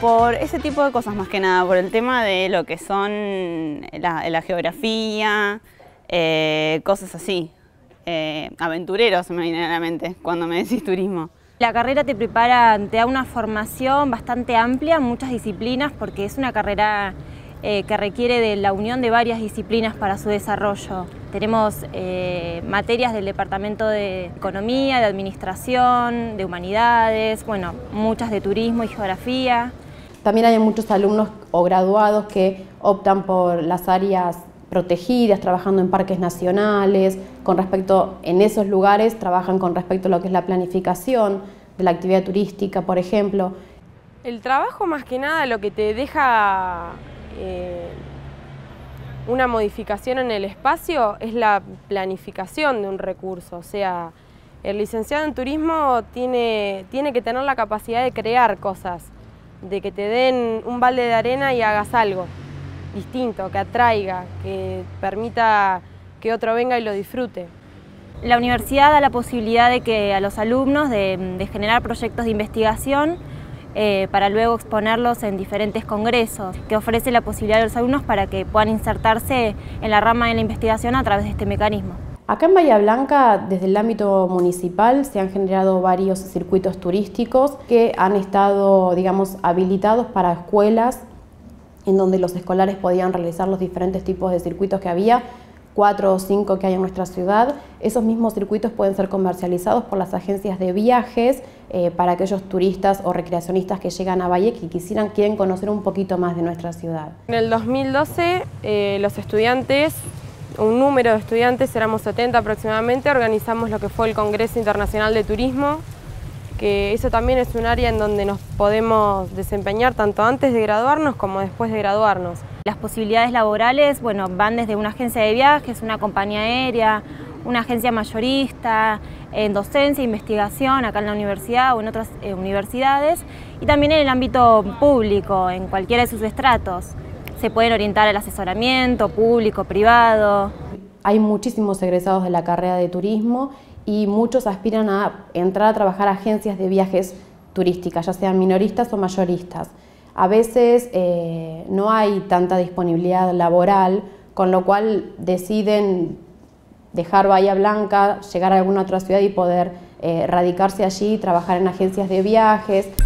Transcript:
por ese tipo de cosas más que nada, por el tema de lo que son la, geografía, eh, cosas así. Eh, aventureros me viene a la mente cuando me decís turismo. La carrera te prepara, te da una formación bastante amplia, muchas disciplinas, porque es una carrera eh, que requiere de la unión de varias disciplinas para su desarrollo. Tenemos eh, materias del Departamento de Economía, de Administración, de Humanidades, bueno, muchas de Turismo y Geografía. También hay muchos alumnos o graduados que optan por las áreas protegidas, trabajando en parques nacionales, con respecto, en esos lugares trabajan con respecto a lo que es la planificación de la actividad turística, por ejemplo. El trabajo más que nada lo que te deja eh, una modificación en el espacio es la planificación de un recurso, o sea, el licenciado en turismo tiene, que tener la capacidad de crear cosas, de que te den un balde de arena y hagas algo distinto, que atraiga, que permita que otro venga y lo disfrute. La universidad da la posibilidad de que a los alumnos de generar proyectos de investigación eh, para luego exponerlos en diferentes congresos, que ofrece la posibilidad a los alumnos para que puedan insertarse en la rama de la investigación a través de este mecanismo. Acá en Bahía Blanca, desde el ámbito municipal, se han generado varios circuitos turísticos que han estado, digamos, habilitados para escuelas en donde los escolares podían realizar los diferentes tipos de circuitos que había, cuatro o cinco que hay en nuestra ciudad, esos mismos circuitos pueden ser comercializados por las agencias de viajes eh, para aquellos turistas o recreacionistas que llegan a Valle y quisieran, quieren conocer un poquito más de nuestra ciudad. En el 2012 eh, los estudiantes, un número de estudiantes, éramos 70 aproximadamente, organizamos lo que fue el Congreso Internacional de Turismo que eso también es un área en donde nos podemos desempeñar tanto antes de graduarnos como después de graduarnos. Las posibilidades laborales, bueno, van desde una agencia de viajes, una compañía aérea, una agencia mayorista, en docencia, investigación, acá en la universidad o en otras eh, universidades, y también en el ámbito público, en cualquiera de sus estratos. Se pueden orientar al asesoramiento público, privado. Hay muchísimos egresados de la carrera de turismo y muchos aspiran a entrar a trabajar a agencias de viajes turísticas, ya sean minoristas o mayoristas. A veces eh, no hay tanta disponibilidad laboral, con lo cual deciden dejar Bahía Blanca, llegar a alguna otra ciudad y poder eh, radicarse allí, trabajar en agencias de viajes.